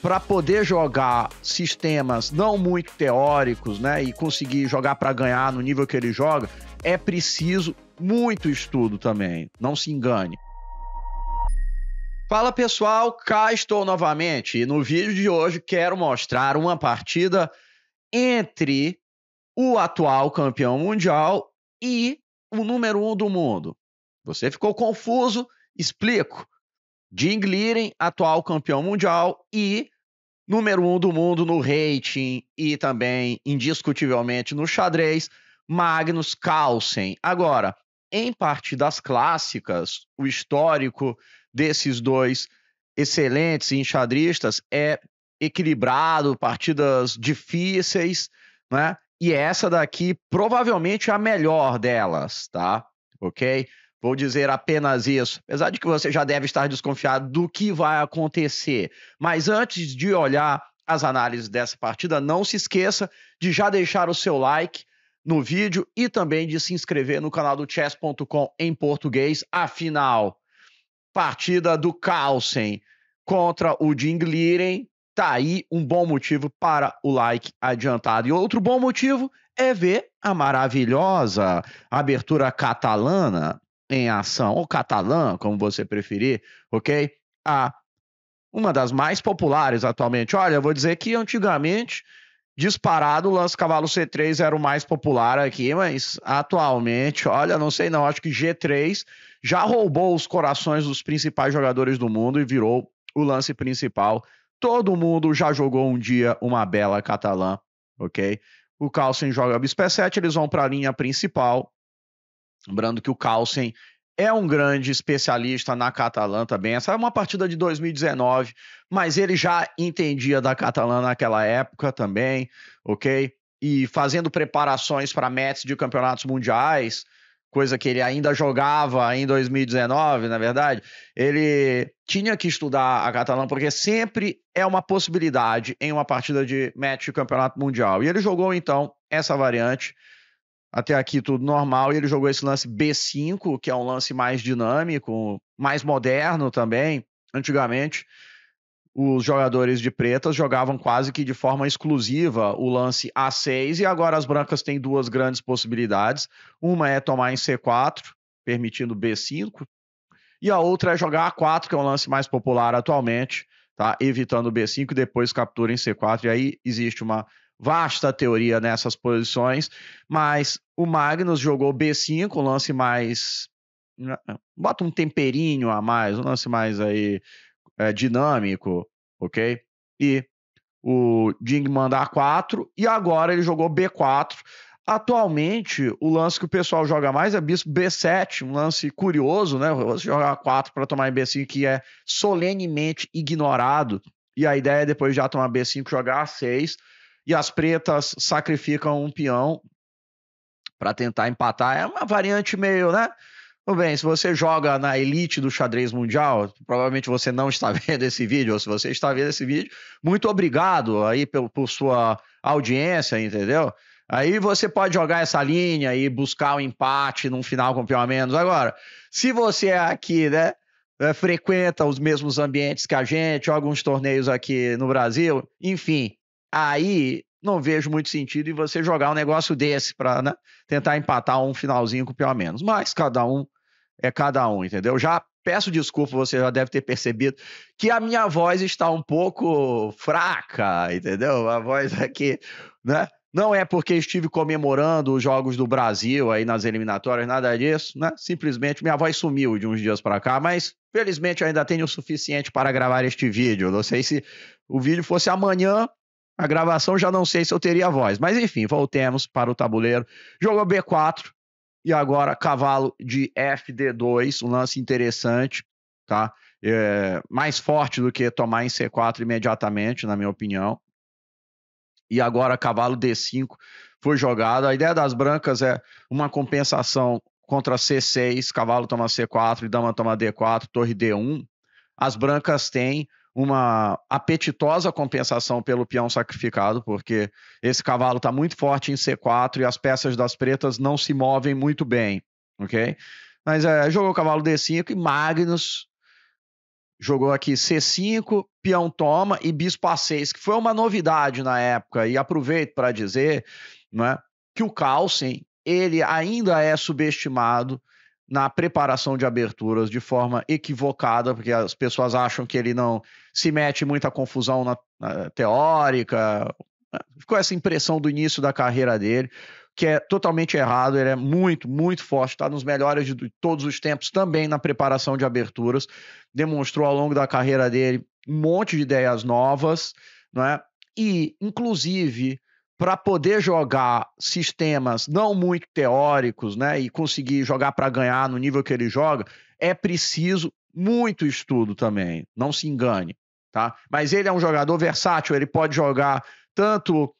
para poder jogar sistemas não muito teóricos, né, e conseguir jogar para ganhar no nível que ele joga, é preciso muito estudo também. Não se engane. Fala pessoal, cá estou novamente e no vídeo de hoje quero mostrar uma partida entre o atual campeão mundial e o número um do mundo. Você ficou confuso? Explico. Jim Liren, atual campeão mundial e número um do mundo no rating e também indiscutivelmente no xadrez, Magnus Carlsen. Agora, em partidas clássicas, o histórico desses dois excelentes enxadristas é equilibrado, partidas difíceis, né? E essa daqui provavelmente é a melhor delas, tá? Ok? Vou dizer apenas isso, apesar de que você já deve estar desconfiado do que vai acontecer. Mas antes de olhar as análises dessa partida, não se esqueça de já deixar o seu like no vídeo e também de se inscrever no canal do chess.com em português. Afinal, partida do Carlsen contra o Liren. tá aí um bom motivo para o like adiantado. E outro bom motivo é ver a maravilhosa abertura catalana em ação, ou catalã, como você preferir, ok? A uma das mais populares atualmente. Olha, eu vou dizer que antigamente, disparado, o Lance Cavalo C3 era o mais popular aqui, mas atualmente, olha, não sei não, acho que G3 já roubou os corações dos principais jogadores do mundo e virou o lance principal. Todo mundo já jogou um dia uma bela catalã, ok? O Carlsen joga bispé 7, eles vão para a linha principal, Lembrando que o Carlsen é um grande especialista na Catalã também. Essa é uma partida de 2019, mas ele já entendia da Catalã naquela época também, ok? E fazendo preparações para matches de campeonatos mundiais, coisa que ele ainda jogava em 2019, na é verdade, ele tinha que estudar a Catalã, porque sempre é uma possibilidade em uma partida de match de campeonato mundial. E ele jogou, então, essa variante até aqui tudo normal, e ele jogou esse lance B5, que é um lance mais dinâmico, mais moderno também. Antigamente, os jogadores de pretas jogavam quase que de forma exclusiva o lance A6, e agora as brancas têm duas grandes possibilidades. Uma é tomar em C4, permitindo B5, e a outra é jogar A4, que é o lance mais popular atualmente, tá? Evitando B5 e depois captura em C4, e aí existe uma vasta teoria nessas posições, mas o Magnus jogou B5, um lance mais. Né, bota um temperinho a mais, um lance mais aí é, dinâmico, ok? E o Ding manda A4 e agora ele jogou B4. Atualmente, o lance que o pessoal joga mais é bispo B7, um lance curioso, né? Você joga A4 para tomar em B5, que é solenemente ignorado. E a ideia é depois já tomar B5 jogar A6 e as pretas sacrificam um peão para tentar empatar. É uma variante meio, né? Tudo bem, se você joga na elite do xadrez mundial, provavelmente você não está vendo esse vídeo, ou se você está vendo esse vídeo, muito obrigado aí pelo, por sua audiência, entendeu? Aí você pode jogar essa linha e buscar o um empate num final com pior menos. Agora, se você é aqui, né, é, frequenta os mesmos ambientes que a gente, joga uns torneios aqui no Brasil, enfim, Aí não vejo muito sentido em você jogar um negócio desse para né, tentar empatar um finalzinho com o pior menos. Mas cada um é cada um, entendeu? Já peço desculpa, você já deve ter percebido que a minha voz está um pouco fraca, entendeu? A voz aqui, né? Não é porque estive comemorando os jogos do Brasil aí nas eliminatórias, nada disso, né? Simplesmente minha voz sumiu de uns dias para cá, mas felizmente ainda tenho o suficiente para gravar este vídeo. Não sei se o vídeo fosse amanhã, a gravação já não sei se eu teria voz. Mas enfim, voltemos para o tabuleiro. Jogou B4 e agora cavalo de FD2, um lance interessante, tá? É, mais forte do que tomar em C4 imediatamente, na minha opinião. E agora cavalo D5 foi jogado. A ideia das brancas é uma compensação contra C6, cavalo toma C4 e dama toma D4, torre D1. As brancas têm uma apetitosa compensação pelo peão sacrificado, porque esse cavalo está muito forte em C4 e as peças das pretas não se movem muito bem, ok? Mas é, jogou o cavalo D5 e Magnus jogou aqui C5, peão toma e bispo A6, que foi uma novidade na época, e aproveito para dizer né, que o Carlsen, ele ainda é subestimado na preparação de aberturas de forma equivocada, porque as pessoas acham que ele não se mete muita confusão na, na, teórica. Ficou essa impressão do início da carreira dele, que é totalmente errado. Ele é muito, muito forte, está nos melhores de todos os tempos também na preparação de aberturas. Demonstrou ao longo da carreira dele um monte de ideias novas, não é? E, inclusive, para poder jogar sistemas não muito teóricos, né, e conseguir jogar para ganhar no nível que ele joga, é preciso muito estudo também, não se engane, tá? Mas ele é um jogador versátil, ele pode jogar tanto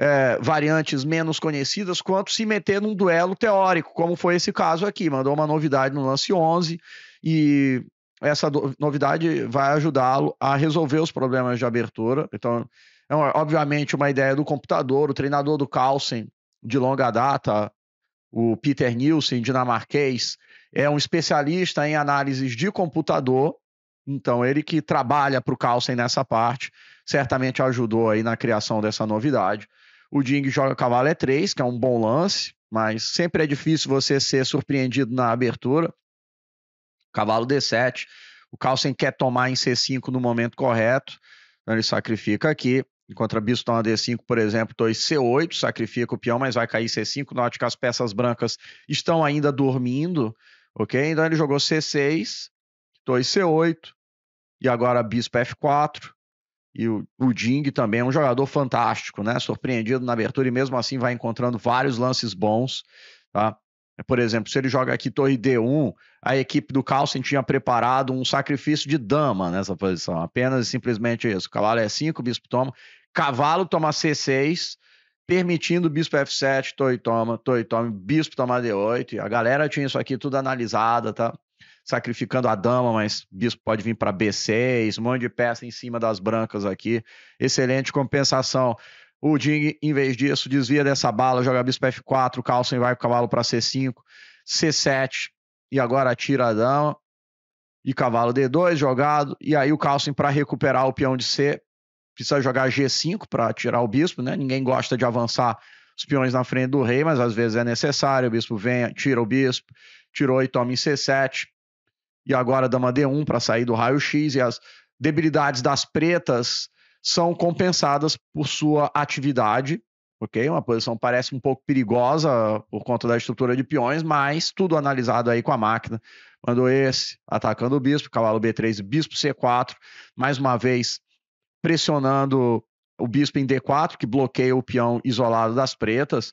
é, variantes menos conhecidas quanto se meter num duelo teórico, como foi esse caso aqui, mandou uma novidade no lance 11 e essa novidade vai ajudá-lo a resolver os problemas de abertura, então é, obviamente, uma ideia do computador, o treinador do Carlsen de longa data, o Peter Nielsen, dinamarquês, é um especialista em análises de computador. Então, ele que trabalha para o Carlsen nessa parte, certamente ajudou aí na criação dessa novidade. O Ding joga cavalo e é 3, que é um bom lance, mas sempre é difícil você ser surpreendido na abertura. Cavalo D7, o Carlsen quer tomar em C5 no momento correto, então ele sacrifica aqui. Enquanto a bispo toma D5, por exemplo, 2 C8, sacrifica o peão, mas vai cair C5. Note que as peças brancas estão ainda dormindo, ok? Então ele jogou C6, 2 C8, e agora bispo F4. E o, o Ding também é um jogador fantástico, né? Surpreendido na abertura e mesmo assim vai encontrando vários lances bons, tá? Por exemplo, se ele joga aqui torre D1, a equipe do Carlsen tinha preparado um sacrifício de dama nessa posição. Apenas e simplesmente isso. Cavalo é 5, bispo toma. Cavalo toma C6, permitindo bispo F7, torre toma, torre toma, bispo toma D8. E a galera tinha isso aqui tudo analisado, tá? Sacrificando a dama, mas bispo pode vir para B6, um monte de peça em cima das brancas aqui. Excelente compensação. O Ding, em vez disso, desvia dessa bala, joga bispo F4, Carlsen vai com o cavalo para C5, C7, e agora tira dama. e cavalo D2 jogado. E aí o Carlsen, para recuperar o peão de C, precisa jogar G5 para tirar o bispo, né? Ninguém gosta de avançar os peões na frente do rei, mas às vezes é necessário. O bispo vem, tira o bispo, tirou e toma em C7. E agora dama D1 para sair do raio-x. E as debilidades das pretas são compensadas por sua atividade, ok? Uma posição parece um pouco perigosa por conta da estrutura de peões, mas tudo analisado aí com a máquina. Mandou esse, atacando o bispo, cavalo B3, bispo C4, mais uma vez pressionando o bispo em D4, que bloqueia o peão isolado das pretas.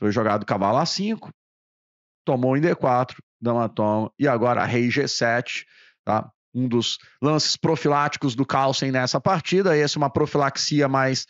Foi jogado cavalo A5, tomou em D4, dama toma, e agora rei G7, tá? um dos lances profiláticos do Carlsen nessa partida. Essa é uma profilaxia mais,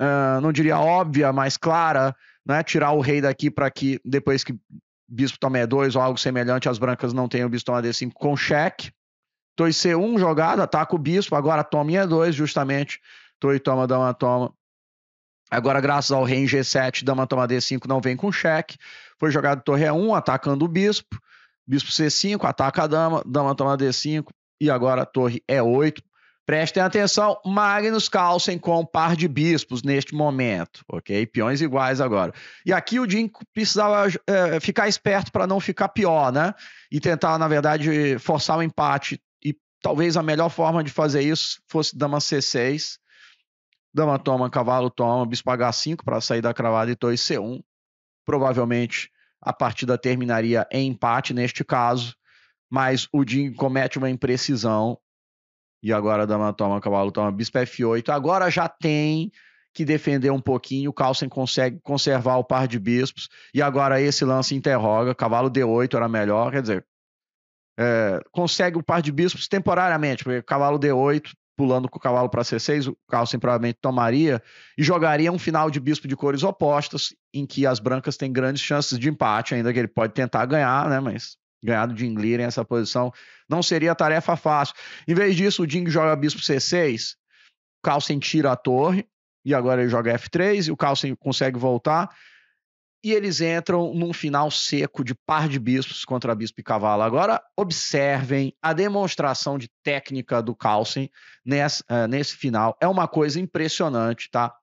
uh, não diria óbvia, mais clara, né? Tirar o rei daqui para que depois que bispo toma E2 é ou algo semelhante, as brancas não tenham bispo toma D5 com cheque. Torre C1 jogado, ataca o bispo, agora toma E2, é justamente. Torre toma, dama, toma. Agora, graças ao rei em G7, dama, toma D5 não vem com cheque. Foi jogado torre E1, é atacando o bispo bispo C5, ataca a dama, dama toma D5 e agora a torre E8. É Prestem atenção, Magnus Carlsen com um par de bispos neste momento, ok? Peões iguais agora. E aqui o Jim precisava é, ficar esperto para não ficar pior, né? E tentar, na verdade, forçar o um empate. E talvez a melhor forma de fazer isso fosse dama C6, dama toma, cavalo toma, bispo H5 para sair da cravada e torre C1. Provavelmente a partida terminaria em empate neste caso, mas o Jim comete uma imprecisão e agora a dama toma cavalo, toma bispo F8. Agora já tem que defender um pouquinho. O Carlsen consegue conservar o par de bispos. E agora esse lance interroga. Cavalo D8 era melhor. Quer dizer, é, consegue o par de bispos temporariamente, porque cavalo D8 pulando com o cavalo para C6, o Carlsen provavelmente tomaria, e jogaria um final de bispo de cores opostas, em que as brancas têm grandes chances de empate, ainda que ele pode tentar ganhar, né? Mas ganhar do Jing Lear em essa posição não seria tarefa fácil. Em vez disso, o Jing joga bispo C6, o Carlsen tira a torre, e agora ele joga F3, e o Carlsen consegue voltar e eles entram num final seco de par de bispos contra bispo e cavalo. Agora, observem a demonstração de técnica do Carlsen nesse, uh, nesse final. É uma coisa impressionante, tá?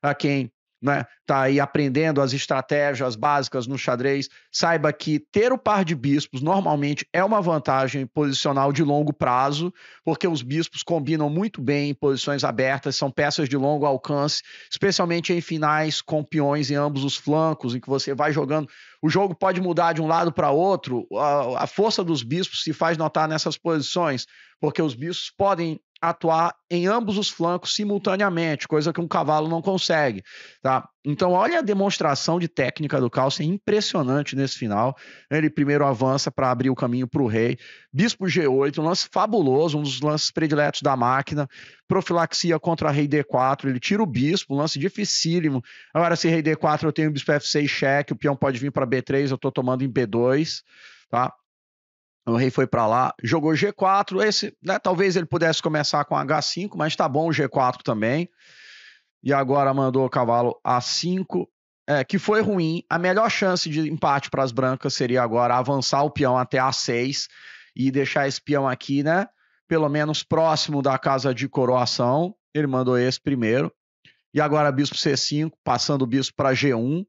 Para quem né, tá aí aprendendo as estratégias básicas no xadrez, saiba que ter o par de bispos normalmente é uma vantagem posicional de longo prazo, porque os bispos combinam muito bem em posições abertas, são peças de longo alcance, especialmente em finais com peões em ambos os flancos, em que você vai jogando, o jogo pode mudar de um lado para outro, a, a força dos bispos se faz notar nessas posições, porque os bispos podem atuar em ambos os flancos simultaneamente, coisa que um cavalo não consegue, tá? Então, olha a demonstração de técnica do Carlsen, impressionante nesse final. Ele primeiro avança para abrir o caminho para o rei. Bispo G8, um lance fabuloso, um dos lances prediletos da máquina. Profilaxia contra rei D4, ele tira o bispo, um lance dificílimo. Agora, se rei D4 eu tenho bispo F6 cheque, o peão pode vir para B3, eu estou tomando em B2, tá? O Rei foi para lá, jogou G4. Esse, né, talvez ele pudesse começar com H5, mas tá bom o G4 também. E agora mandou o cavalo A5, é, que foi ruim. A melhor chance de empate para as brancas seria agora avançar o peão até A6 e deixar esse peão aqui, né? Pelo menos próximo da casa de coroação. Ele mandou esse primeiro. E agora bispo C5, passando o bispo para G1.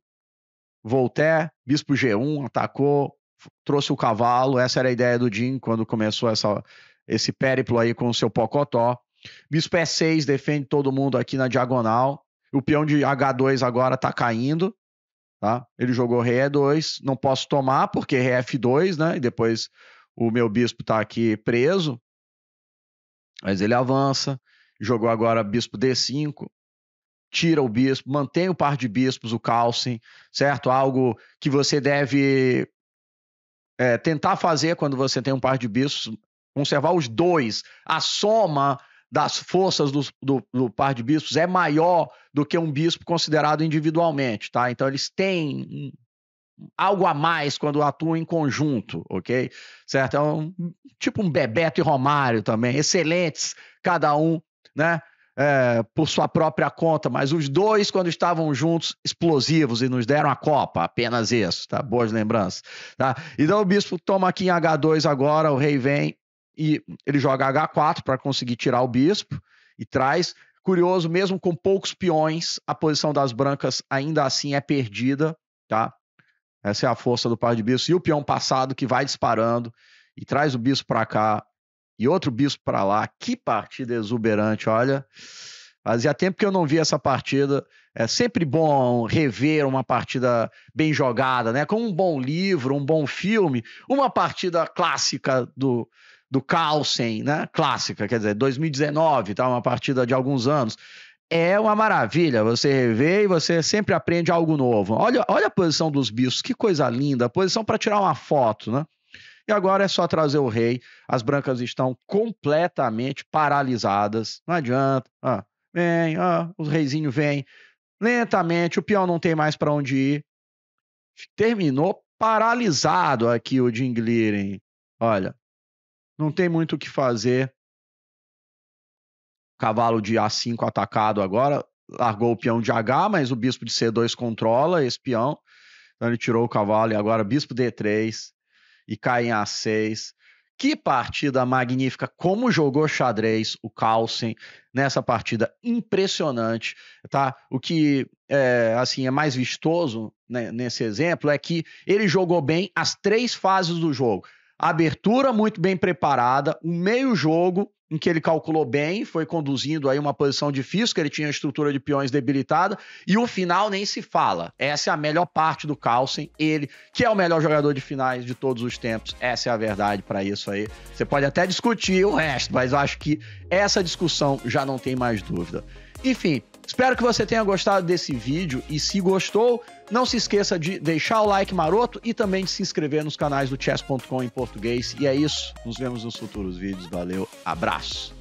Voltaire, bispo G1, atacou, trouxe o cavalo, essa era a ideia do Jim quando começou essa, esse périplo aí com o seu Pocotó. Bispo é E6 defende todo mundo aqui na diagonal. O peão de H2 agora tá caindo. Tá? Ele jogou rei E2. Não posso tomar, porque rei F2, né? E depois o meu bispo tá aqui preso. Mas ele avança. Jogou agora bispo D5. Tira o bispo, mantém o par de bispos, o calcem, certo? Algo que você deve é, tentar fazer quando você tem um par de bispos conservar os dois. A soma das forças do, do, do, par de bispos é maior do que um bispo considerado individualmente, tá? Então eles têm algo a mais quando atuam em conjunto, ok? Certo? É um, tipo um Bebeto e Romário também, excelentes, cada um, né? é, por sua própria conta, mas os dois, quando estavam juntos, explosivos e nos deram a Copa, apenas isso, tá? Boas lembranças, tá? Então o Bispo toma aqui em H2 agora, o rei vem e ele joga H4 para conseguir tirar o Bispo e traz. Curioso, mesmo com poucos peões, a posição das brancas ainda assim é perdida, tá? Essa é a força do par de bispos. E o peão passado que vai disparando e traz o bispo para cá e outro bispo para lá. Que partida exuberante, olha. Fazia tempo que eu não via essa partida. É sempre bom rever uma partida bem jogada, né? Com um bom livro, um bom filme, uma partida clássica do, do Carlsen, né? Clássica, quer dizer, 2019, tá? Uma partida de alguns anos. É uma maravilha você rever e você sempre aprende algo novo. Olha, olha a posição dos bispos, que coisa linda. posição para tirar uma foto, né? E agora é só trazer o rei. As brancas estão completamente paralisadas. Não adianta. Ah, vem, ah, o reizinho vem. Lentamente, o peão não tem mais para onde ir. Terminou paralisado aqui o Jingliren. Olha, não tem muito o que fazer. Cavalo de A5 atacado agora. Largou o peão de H, mas o bispo de C2 controla esse peão. Então ele tirou o cavalo e agora bispo D3 e cai em a 6 Que partida magnífica! Como jogou xadrez o Carlsen nessa partida impressionante, tá? O que é, assim é mais vistoso né, nesse exemplo é que ele jogou bem as três fases do jogo: abertura muito bem preparada, o meio jogo em que ele calculou bem, foi conduzindo aí uma posição difícil, que ele tinha a estrutura de peões debilitada, e o final nem se fala. Essa é a melhor parte do Carlsen, ele, que é o melhor jogador de finais de todos os tempos, essa é a verdade para isso aí. Você pode até discutir o resto, mas eu acho que essa discussão já não tem mais dúvida. Enfim, Espero que você tenha gostado desse vídeo e se gostou, não se esqueça de deixar o like maroto e também de se inscrever nos canais do chess.com em português. E é isso, nos vemos nos futuros vídeos. Valeu, abraço.